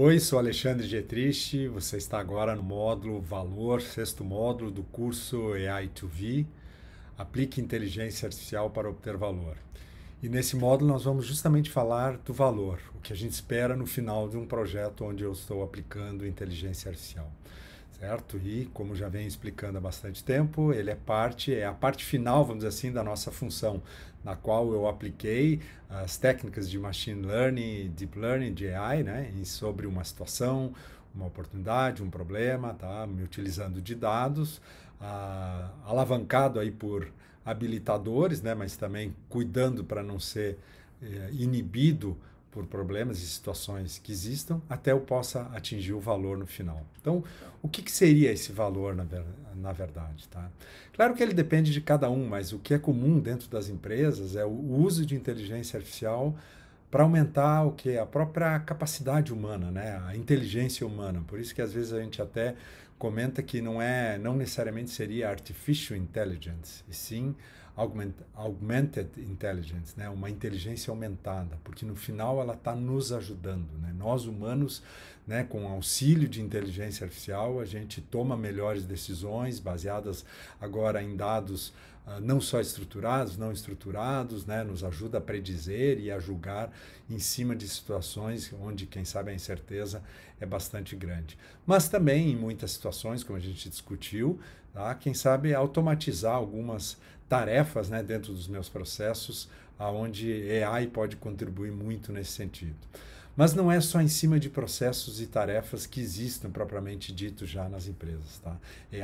Oi, sou Alexandre Getriste. você está agora no módulo Valor, sexto módulo do curso AI2V, Aplique Inteligência Artificial para Obter Valor. E nesse módulo nós vamos justamente falar do valor, o que a gente espera no final de um projeto onde eu estou aplicando inteligência artificial certo? E como já vem explicando há bastante tempo, ele é parte, é a parte final, vamos dizer assim, da nossa função, na qual eu apliquei as técnicas de machine learning, deep learning, de AI, né, e sobre uma situação, uma oportunidade, um problema, tá? Me utilizando de dados, ah, alavancado aí por habilitadores, né, mas também cuidando para não ser eh, inibido por problemas e situações que existam, até eu possa atingir o valor no final. Então, o que, que seria esse valor, na, ver, na verdade? Tá? Claro que ele depende de cada um, mas o que é comum dentro das empresas é o uso de inteligência artificial para aumentar o que a própria capacidade humana, né? a inteligência humana. Por isso que às vezes a gente até comenta que não é, não necessariamente seria artificial intelligence, e sim augment, augmented intelligence, né? uma inteligência aumentada, porque no final ela está nos ajudando. Né? Nós humanos, né, com auxílio de inteligência artificial, a gente toma melhores decisões baseadas agora em dados uh, não só estruturados, não estruturados, né? nos ajuda a predizer e a julgar em cima de situações onde, quem sabe, a incerteza é bastante grande. Mas também em muitas situações, como a gente discutiu, tá? quem sabe automatizar algumas tarefas né, dentro dos meus processos, aonde AI pode contribuir muito nesse sentido. Mas não é só em cima de processos e tarefas que existam propriamente dito já nas empresas. Tá?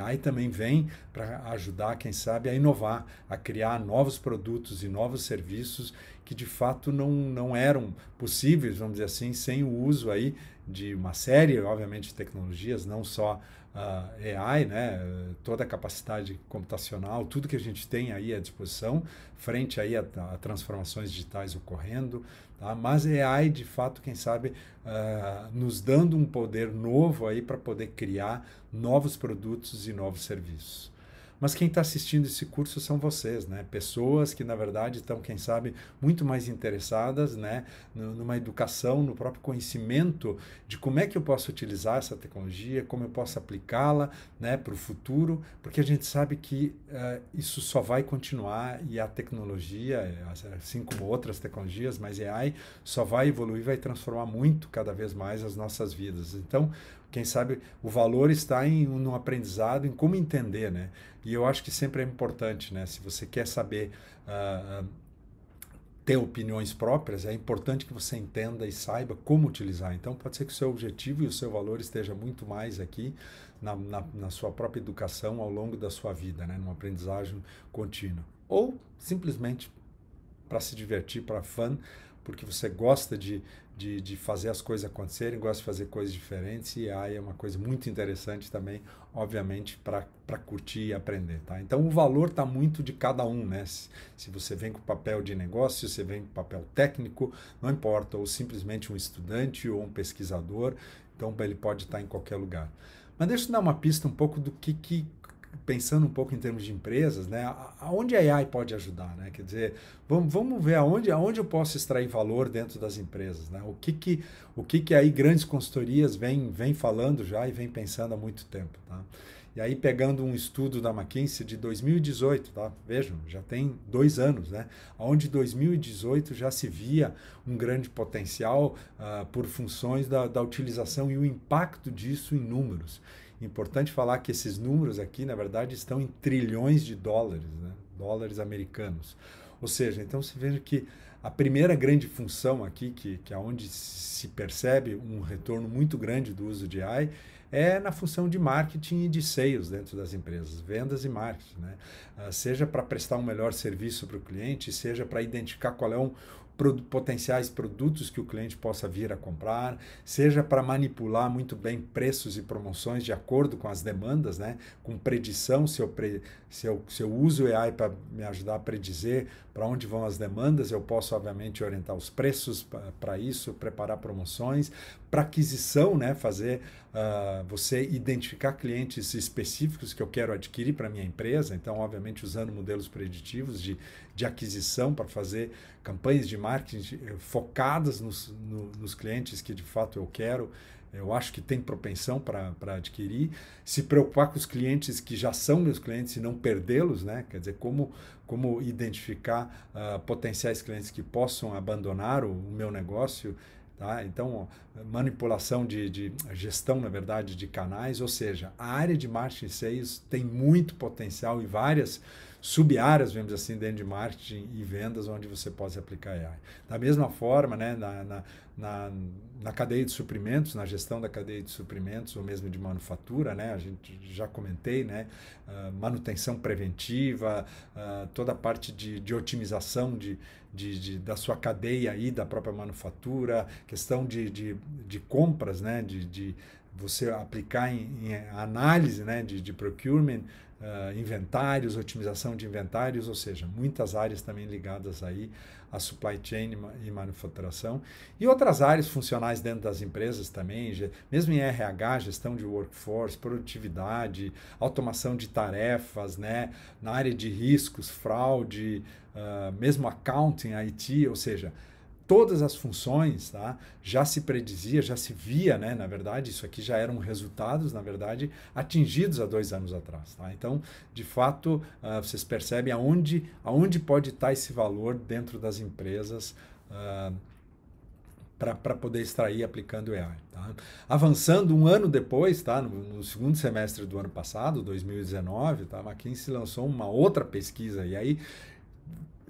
AI também vem para ajudar, quem sabe, a inovar, a criar novos produtos e novos serviços que de fato não, não eram possíveis, vamos dizer assim, sem o uso aí de uma série, obviamente, de tecnologias, não só uh, ah, AI, né? toda a capacidade computacional, tudo que a gente tem aí à disposição, frente aí a, a transformações digitais ocorrendo, tá? mas AI, de fato, quem sabe, uh, nos dando um poder novo aí para poder criar novos produtos e novos serviços. Mas quem está assistindo esse curso são vocês, né? Pessoas que, na verdade, estão, quem sabe, muito mais interessadas, né? Numa educação, no próprio conhecimento de como é que eu posso utilizar essa tecnologia, como eu posso aplicá-la, né? Para o futuro, porque a gente sabe que uh, isso só vai continuar e a tecnologia, assim como outras tecnologias, mas AI, só vai evoluir, vai transformar muito cada vez mais as nossas vidas. Então, quem sabe o valor está em um aprendizado, em como entender, né? E eu acho que sempre é importante, né? Se você quer saber uh, ter opiniões próprias, é importante que você entenda e saiba como utilizar. Então, pode ser que o seu objetivo e o seu valor esteja muito mais aqui na, na, na sua própria educação ao longo da sua vida, né? Numa aprendizagem contínua. Ou simplesmente para se divertir, para fã, porque você gosta de de, de fazer as coisas acontecerem, gosto de fazer coisas diferentes e AI é uma coisa muito interessante também, obviamente, para curtir e aprender. Tá? Então, o valor está muito de cada um. Né? Se, se você vem com papel de negócio, se você vem com papel técnico, não importa, ou simplesmente um estudante ou um pesquisador, então ele pode estar tá em qualquer lugar. Mas deixa eu dar uma pista um pouco do que, que pensando um pouco em termos de empresas, né? Aonde a AI pode ajudar, né? Quer dizer, vamos, vamos ver aonde, aonde eu posso extrair valor dentro das empresas, né? O que que, o que, que aí grandes consultorias vêm vem falando já e vem pensando há muito tempo, tá? E aí pegando um estudo da McKinsey de 2018, tá? Vejam, já tem dois anos, né? Aonde 2018 já se via um grande potencial uh, por funções da, da utilização e o impacto disso em números. Importante falar que esses números aqui, na verdade, estão em trilhões de dólares, né? dólares americanos. Ou seja, então se veja que a primeira grande função aqui, que, que é onde se percebe um retorno muito grande do uso de AI, é na função de marketing e de sales dentro das empresas, vendas e marketing. Né? Ah, seja para prestar um melhor serviço para o cliente, seja para identificar qual é um, potenciais produtos que o cliente possa vir a comprar, seja para manipular muito bem preços e promoções de acordo com as demandas, né? com predição se eu pre se eu, se eu uso o AI para me ajudar a predizer para onde vão as demandas, eu posso, obviamente, orientar os preços para isso, preparar promoções, para aquisição, né? fazer uh, você identificar clientes específicos que eu quero adquirir para minha empresa. Então, obviamente, usando modelos preditivos de, de aquisição para fazer campanhas de marketing eh, focadas nos, no, nos clientes que de fato eu quero eu acho que tem propensão para adquirir, se preocupar com os clientes que já são meus clientes e não perdê-los, né? Quer dizer, como, como identificar uh, potenciais clientes que possam abandonar o, o meu negócio. Tá? Então, manipulação de, de, gestão, na verdade, de canais, ou seja, a área de marketing e sales tem muito potencial e várias sub-áreas, vemos assim, dentro de marketing e vendas, onde você pode aplicar AI. Da mesma forma, né, na, na, na, na, cadeia de suprimentos, na gestão da cadeia de suprimentos, ou mesmo de manufatura, né, a gente já comentei, né, uh, manutenção preventiva, uh, toda a parte de, de otimização de, de, de, da sua cadeia aí, da própria manufatura, questão de, de, de compras, né, de, de você aplicar em, em análise né, de, de procurement, uh, inventários, otimização de inventários, ou seja, muitas áreas também ligadas aí à supply chain e manufaturação. E outras áreas funcionais dentro das empresas também, mesmo em RH, gestão de workforce, produtividade, automação de tarefas, né? na área de riscos, fraude, uh, mesmo accounting, IT, ou seja, todas as funções, tá? já se predizia, já se via, né? na verdade, isso aqui já eram resultados, na verdade, atingidos há dois anos atrás. Tá? Então, de fato, uh, vocês percebem aonde, aonde pode estar esse valor dentro das empresas uh, ah, para poder extrair aplicando AI. Tá? Avançando um ano depois, tá? No, no, segundo semestre do ano passado, 2019, tá? a McKinsey lançou uma outra pesquisa, e aí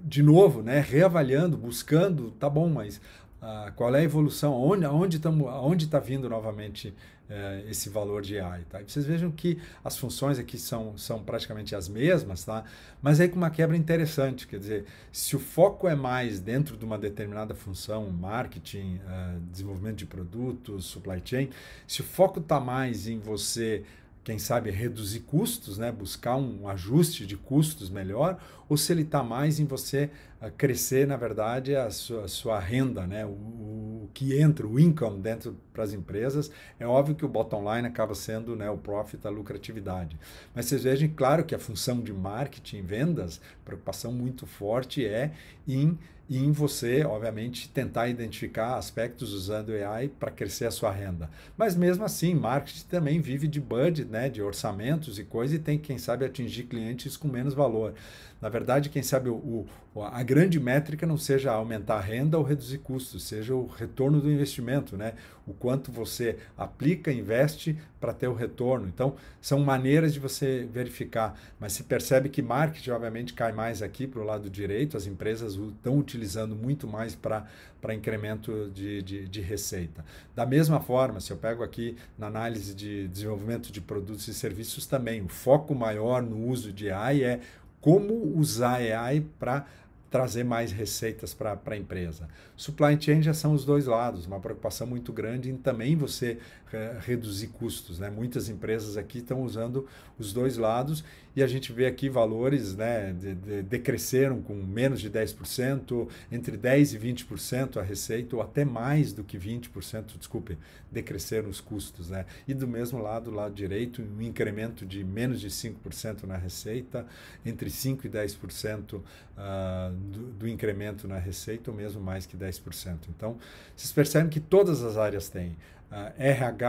de novo, né, reavaliando, buscando, tá bom, mas ah, qual é a evolução? Onde aonde estamos, aonde está vindo novamente eh, esse valor de AI? Tá? E vocês vejam que as funções aqui são, são praticamente as mesmas, tá? Mas aí é com uma quebra interessante, quer dizer, se o foco é mais dentro de uma determinada função, marketing, eh, desenvolvimento de produtos, supply chain, se o foco está mais em você quem sabe, reduzir custos, né? buscar um ajuste de custos melhor, ou se ele está mais em você ah, crescer, na verdade, a sua, a sua renda, né? o, o, que entra, o income dentro para as empresas. É óbvio que o bottom line acaba sendo né, o profit, a lucratividade. Mas vocês vejam, claro que a função de marketing e vendas, preocupação muito forte é em e em você, obviamente, tentar identificar aspectos usando AI para crescer a sua renda. Mas mesmo assim, marketing também vive de budget, né, de orçamentos e coisa, e tem, quem sabe, atingir clientes com menos valor. Na verdade, quem sabe o, o, a grande métrica não seja aumentar a renda ou reduzir custos, seja o retorno do investimento, né? o quanto você aplica, investe para ter o retorno. Então, são maneiras de você verificar. Mas se percebe que marketing, obviamente, cai mais aqui para o lado direito, as empresas estão utilizando muito mais para incremento de, de, de receita. Da mesma forma, se eu pego aqui na análise de desenvolvimento de produtos e serviços também, o foco maior no uso de AI é como usar AI para trazer mais receitas para a empresa. Supply chain já são os dois lados, uma preocupação muito grande em também você é, reduzir custos. Né? Muitas empresas aqui estão usando os dois lados e a gente vê aqui valores né, de, de, decresceram com menos de 10%, entre 10% e 20% a receita, ou até mais do que 20%, desculpe, decresceram os custos. Né? E do mesmo lado, lado direito, um incremento de menos de 5% na receita, entre 5% e 10% uh, ah, do, do incremento na receita, ou mesmo mais que 10%. Então, vocês percebem que todas as áreas têm. RH,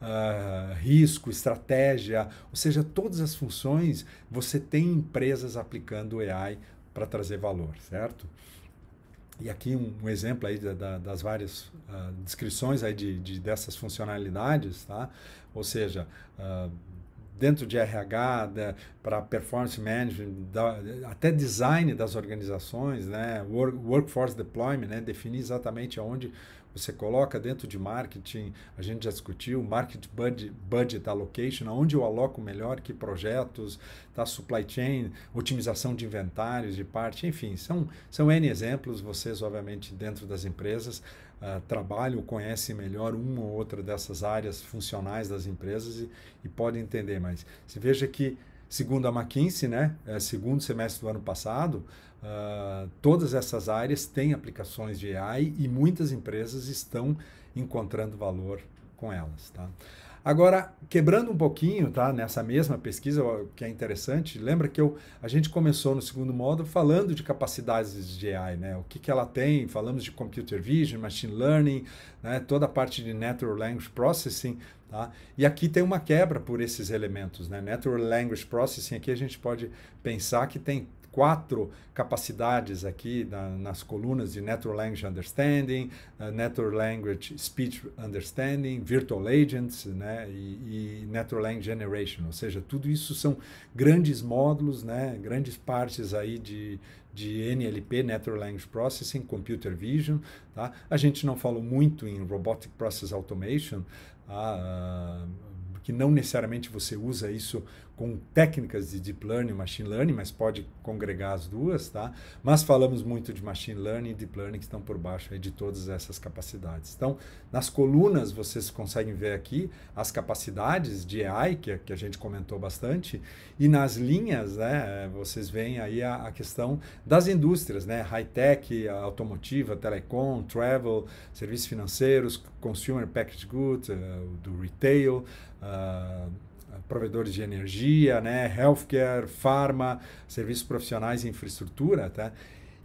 ah, ah, risco, estratégia, ou seja, todas as funções você tem empresas aplicando o AI para trazer valor, certo? E aqui um, um exemplo aí da, da, das várias uh, descrições aí de, de, dessas funcionalidades, tá? Ou seja, uh, dentro de RH, para performance management, da, até design das organizações, né? Work, workforce deployment, né? Definir exatamente aonde você coloca dentro de marketing, a gente já discutiu, market budget, budget allocation, onde eu aloco melhor, que projetos, tá? supply chain, otimização de inventários, de parte, enfim, são, são N exemplos. Vocês, obviamente, dentro das empresas, uh, trabalham, conhecem melhor uma ou outra dessas áreas funcionais das empresas e, e podem entender. Mas se veja que Segundo a McKinsey, né, é, segundo semestre do ano passado, uh, todas essas áreas têm aplicações de AI e muitas empresas estão encontrando valor com elas. Tá? Agora, quebrando um pouquinho, tá? Nessa mesma pesquisa, que é interessante, lembra que eu, a gente começou no segundo módulo falando de capacidades de AI, né? O que, que ela tem, falamos de computer vision, machine learning, né? toda a parte de natural language processing, tá? E aqui tem uma quebra por esses elementos, né? Natural language processing, aqui a gente pode pensar que tem quatro capacidades aqui na, nas colunas de Natural Language Understanding, uh, Natural Language Speech Understanding, Virtual Agents né, e, e, Natural Language Generation. Ou seja, tudo isso são grandes módulos, né, grandes partes aí de, de NLP, Natural Language Processing, Computer Vision. Tá? A gente não falou muito em Robotic Process Automation, tá? ah, que não necessariamente você usa isso com técnicas de deep learning, machine learning, mas pode congregar as duas, tá? Mas falamos muito de machine learning e deep learning que estão por baixo de todas essas capacidades. Então, nas colunas vocês conseguem ver aqui as capacidades de AI que, que a gente comentou bastante e nas linhas, né? Vocês veem aí a, a questão das indústrias, né? High tech, automotiva, telecom, travel, serviços financeiros, consumer packaged goods, uh, do retail. Uh, provedores de energia, né, healthcare, farma, serviços profissionais e infraestrutura, tá?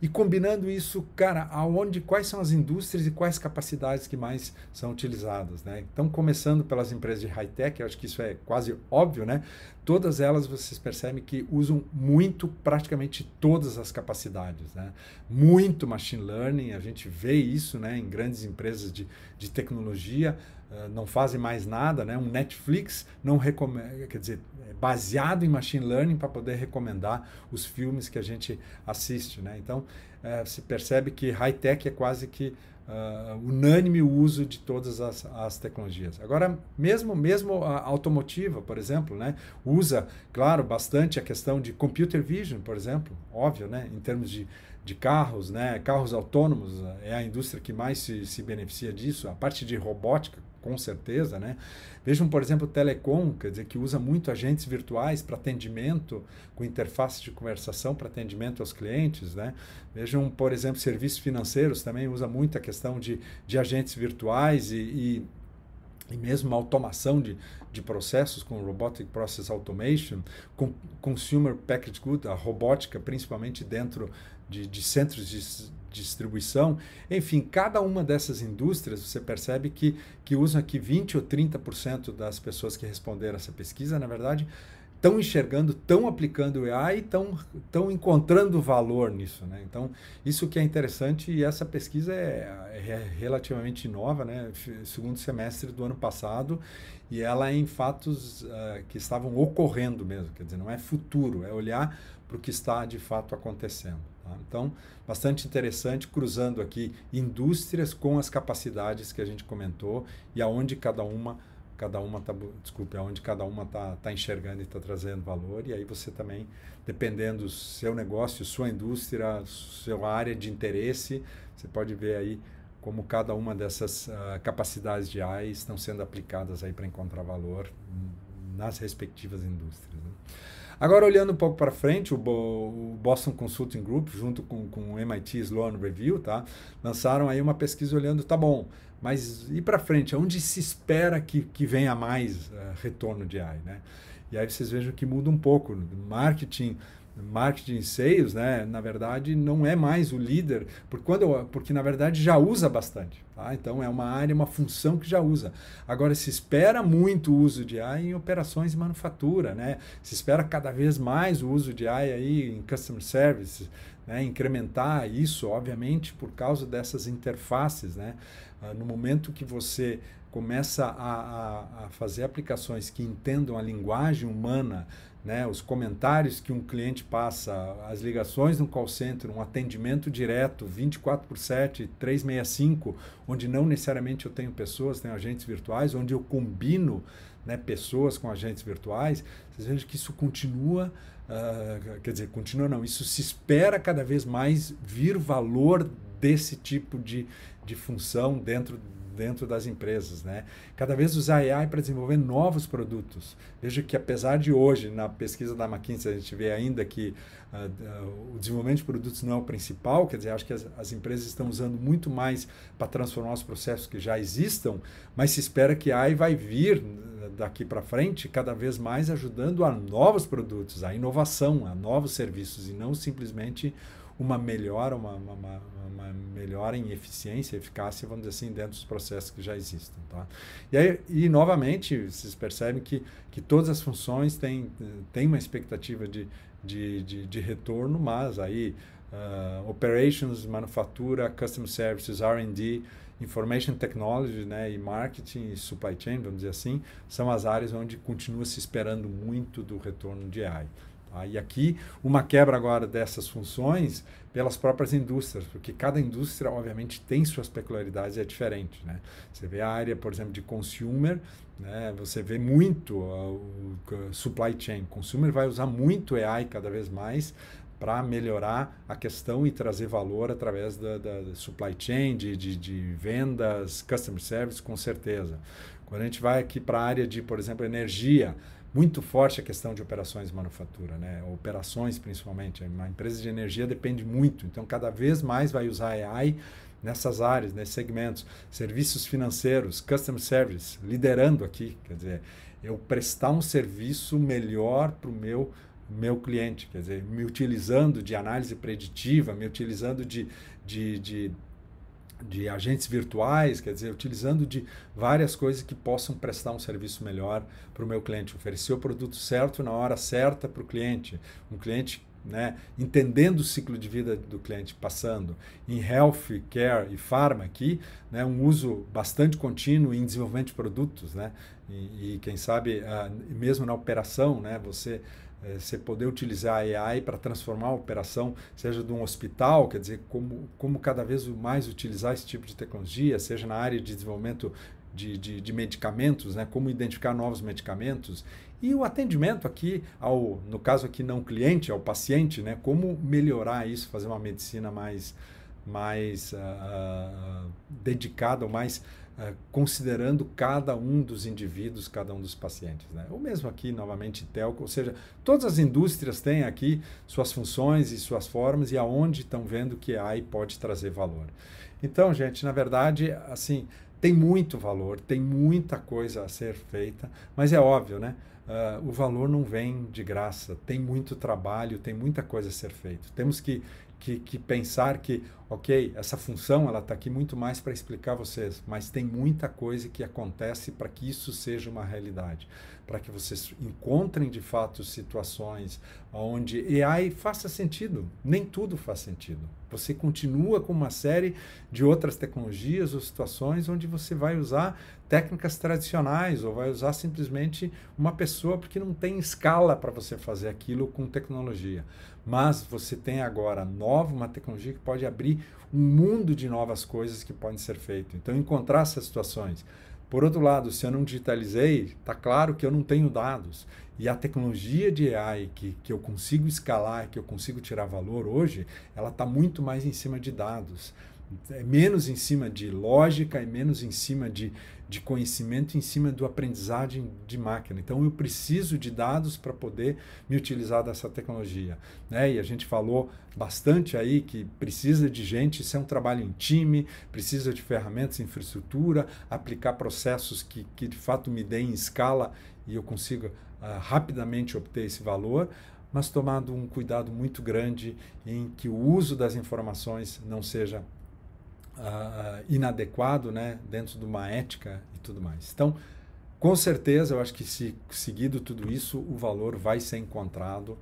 E combinando isso, cara, aonde, quais são as indústrias e quais capacidades que mais são utilizadas, né? Então, começando pelas empresas de high-tech, acho que isso é quase óbvio, né? todas elas vocês percebem que usam muito, praticamente todas as capacidades. Né? Muito machine learning, a gente vê isso né, em grandes empresas de, de tecnologia, uh, não fazem mais nada. Né? Um Netflix não recomenda, quer dizer, é baseado em machine learning para poder recomendar os filmes que a gente assiste. Né? Então, uh, se percebe que high-tech é quase que uh, unânime o uso de todas as, as tecnologias. Agora, mesmo, mesmo a automotiva, por exemplo, né, usa, claro, bastante a questão de computer vision, por exemplo, óbvio, né, em termos de, de carros, né, carros autônomos, é a indústria que mais se, se beneficia disso, a parte de robótica, com certeza, né? Vejam, por exemplo, Telecom, quer dizer, que usa muito agentes virtuais para atendimento, com interface de conversação para atendimento aos clientes, né? Vejam, por exemplo, serviços financeiros também usa muito a questão de, de agentes virtuais e, e e mesmo automação de, de processos com Robotic Process Automation, com Consumer Packaged goods, a robótica, principalmente dentro de, de centros de, distribuição, enfim, cada uma dessas indústrias, você percebe que, que usam aqui 20 ou 30% das pessoas que responderam essa pesquisa, na verdade, estão enxergando, estão aplicando o AI e estão encontrando valor nisso. Né? Então, isso que é interessante e essa pesquisa é, é, relativamente nova, né? segundo semestre do ano passado, e ela é em fatos uh, que estavam ocorrendo mesmo, quer dizer, não é futuro, é olhar para o que está de fato acontecendo. Tá? Então, bastante interessante, cruzando aqui indústrias com as capacidades que a gente comentou e aonde cada uma cada uma tá, desculpe, aonde cada uma tá, tá enxergando e está trazendo valor e aí você também, dependendo do seu negócio, sua indústria, sua área de interesse, você pode ver aí como cada uma dessas uh, capacidades de AI estão sendo aplicadas aí para encontrar valor hum, nas respectivas indústrias. Né? Agora, olhando um pouco para frente, o, Boston Consulting Group, junto com, com o MIT Sloan Review, tá? lançaram aí uma pesquisa olhando, tá bom, mas e para frente? Onde se espera que, que venha mais uh, retorno de AI? Né? E aí vocês vejam que muda um pouco. Marketing marketing e né, na verdade, não é mais o líder, porque, quando eu, porque na verdade já usa bastante. Tá? Então é uma área, uma função que já usa. Agora, se espera muito o uso de AI em operações e manufatura, né? se espera cada vez mais o uso de AI aí em customer service, né? incrementar isso, obviamente, por causa dessas interfaces. Né? Ah, no momento que você começa a, a, a fazer aplicações que entendam a linguagem humana, né, os comentários que um cliente passa, as ligações no call center, um atendimento direto 24 por 7, 365, onde não necessariamente eu tenho pessoas, tenho agentes virtuais, onde eu combino né, pessoas com agentes virtuais, vocês vejam que isso continua, uh, quer dizer, continua não, isso se espera cada vez mais vir valor desse tipo de, de função dentro dentro das empresas, né? Cada vez usar AI para desenvolver novos produtos. Veja que apesar de hoje na pesquisa da McKinsey a gente vê ainda que uh, uh, o desenvolvimento de produtos não é o principal, quer dizer, acho que as, as empresas estão usando muito mais para transformar os processos que já existam, mas se espera que AI vai vir ah, daqui para frente cada vez mais ajudando a novos produtos, a inovação, a novos serviços e não simplesmente uma melhora, uma, uma, uma, melhora em eficiência, eficácia, vamos dizer assim, dentro dos processos que já existem. Tá? E, aí, e, novamente, vocês percebem que, que todas as funções têm, têm uma expectativa de, de, de, de retorno, mas aí uh, operations, manufatura, customer services, R&D, information technology, né, e marketing e supply chain, vamos dizer assim, são as áreas onde continua se esperando muito do retorno de AI. Tá? E aqui, uma quebra agora dessas funções pelas próprias indústrias, porque cada indústria, obviamente, tem suas peculiaridades e é diferente. Né? Você vê a área, por exemplo, de consumer, né? você vê muito uh, o ah, supply chain. Consumer vai usar muito AI cada vez mais para melhorar a questão e trazer valor através da, da supply chain, de, de, de, vendas, customer service, com certeza. Quando a gente vai aqui para a área de, por exemplo, energia, muito forte a questão de operações e manufatura, né? operações principalmente. Uma empresa de energia depende muito, então cada vez mais vai usar AI nessas áreas, nesses segmentos, serviços financeiros, customer service, liderando aqui, quer dizer, eu prestar um serviço melhor para o meu meu cliente, quer dizer, me utilizando de análise preditiva, me utilizando de, de, de, de agentes virtuais, quer dizer, utilizando de várias coisas que possam prestar um serviço melhor para o meu cliente, oferecer o produto certo na hora certa para o cliente, um cliente né? entendendo o ciclo de vida do cliente passando em health care e pharma aqui, né? um uso bastante contínuo em desenvolvimento de produtos, né? e, e, quem sabe ah, mesmo na operação, né, você é, você poder utilizar a AI para transformar a operação, seja de um hospital, quer dizer, como, como cada vez mais utilizar esse tipo de tecnologia, seja na área de desenvolvimento de, de, de, medicamentos, né? como identificar novos medicamentos e o atendimento aqui ao, no caso aqui não cliente, ao paciente, né? como melhorar isso, fazer uma medicina mais, mais uh, dedicada ou mais eh, considerando cada um dos indivíduos, cada um dos pacientes. Né? Ou mesmo aqui, novamente, telco, ou seja, todas as indústrias têm aqui suas funções e suas formas e aonde estão vendo que a AI pode trazer valor. Então, gente, na verdade, assim, tem muito valor, tem muita coisa a ser feita, mas é óbvio, né? Uh, o valor não vem de graça, tem muito trabalho, tem muita coisa a ser feita. Temos que que, que pensar que, ok, essa função ela está aqui muito mais para explicar vocês, mas tem muita coisa que acontece para que isso seja uma realidade, para que vocês encontrem de fato situações onde e aí faça sentido, nem tudo faz sentido. Você continua com uma série de outras tecnologias ou situações onde você vai usar técnicas tradicionais ou vai usar simplesmente uma pessoa porque não tem escala para você fazer aquilo com tecnologia. Mas você tem agora nova, uma tecnologia que pode abrir um mundo de novas coisas que podem ser feitas. Então, encontrar essas situações. Por outro lado, se eu não digitalizei, está claro que eu não tenho dados. E a tecnologia de AI que, que eu consigo escalar, que eu consigo tirar valor hoje, ela está muito mais em cima de dados é menos em cima de lógica, é menos em cima de, de conhecimento, em cima do aprendizagem de máquina. Então eu preciso de dados para poder me utilizar dessa tecnologia. Né? E a gente falou bastante aí que precisa de gente, isso é um trabalho em time, precisa de ferramentas, infraestrutura, aplicar processos que, que de fato me deem escala e eu consiga uh, rapidamente obter esse valor mas tomado um cuidado muito grande em que o uso das informações não seja uh, inadequado, né, dentro de uma ética e tudo mais. Então, com certeza, eu acho que se seguido tudo isso, o valor vai ser encontrado.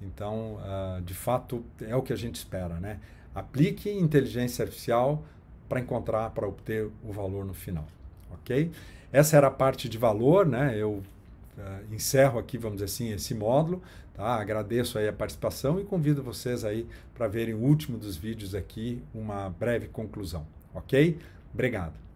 Então, uh, de fato, é o que a gente espera, né? Aplique inteligência artificial para encontrar, para obter o valor no final, ok? Essa era a parte de valor, né? Eu uh, encerro aqui, vamos dizer assim, esse módulo. Tá? Agradeço aí a participação e convido vocês aí para verem o último dos vídeos aqui, uma breve conclusão, ok? Obrigado.